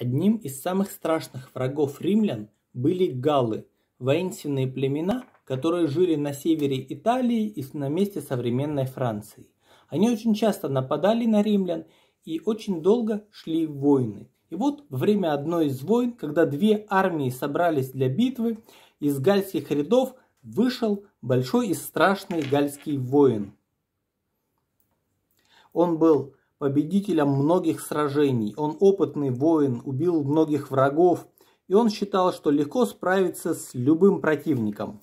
Одним из самых страшных врагов римлян были галлы, воинственные племена, которые жили на севере Италии и на месте современной Франции. Они очень часто нападали на римлян и очень долго шли в войны. И вот во время одной из войн, когда две армии собрались для битвы, из гальских рядов вышел большой и страшный гальский воин. Он был победителем многих сражений. Он опытный воин, убил многих врагов, и он считал, что легко справиться с любым противником.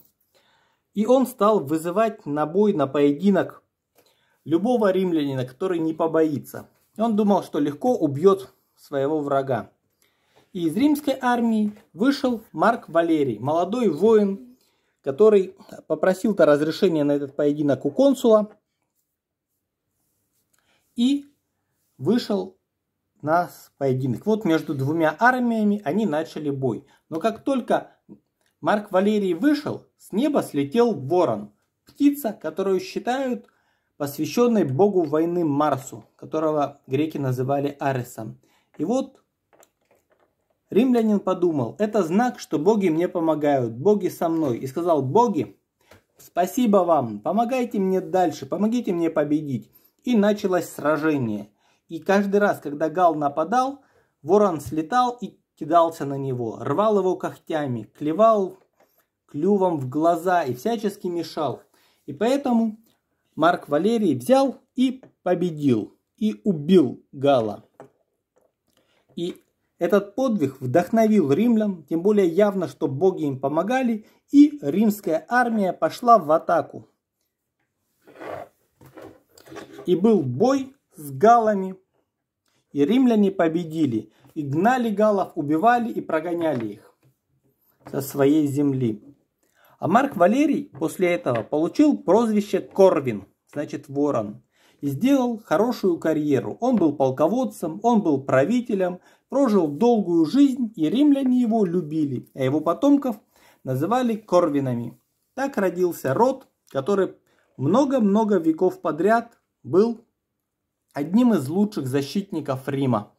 И он стал вызывать на бой, на поединок любого римлянина, который не побоится. Он думал, что легко убьет своего врага. И из римской армии вышел Марк Валерий, молодой воин, который попросил-то разрешения на этот поединок у консула. И вышел на поединок. Вот между двумя армиями они начали бой. Но как только Марк Валерий вышел, с неба слетел ворон. Птица, которую считают посвященной богу войны Марсу, которого греки называли Аресом. И вот римлянин подумал, это знак, что боги мне помогают, боги со мной. И сказал, боги, спасибо вам, помогайте мне дальше, помогите мне победить. И началось сражение – и каждый раз, когда Гал нападал, ворон слетал и кидался на него, рвал его когтями, клевал клювом в глаза и всячески мешал. И поэтому Марк Валерий взял и победил, и убил Гала. И этот подвиг вдохновил римлян, тем более явно, что боги им помогали, и римская армия пошла в атаку. И был бой, с галами. И римляне победили, и гнали галов, убивали и прогоняли их со своей земли. А Марк Валерий после этого получил прозвище Корвин, значит ворон, и сделал хорошую карьеру. Он был полководцем, он был правителем, прожил долгую жизнь, и римляне его любили, а его потомков называли Корвинами. Так родился род, который много-много веков подряд был одним из лучших защитников Рима.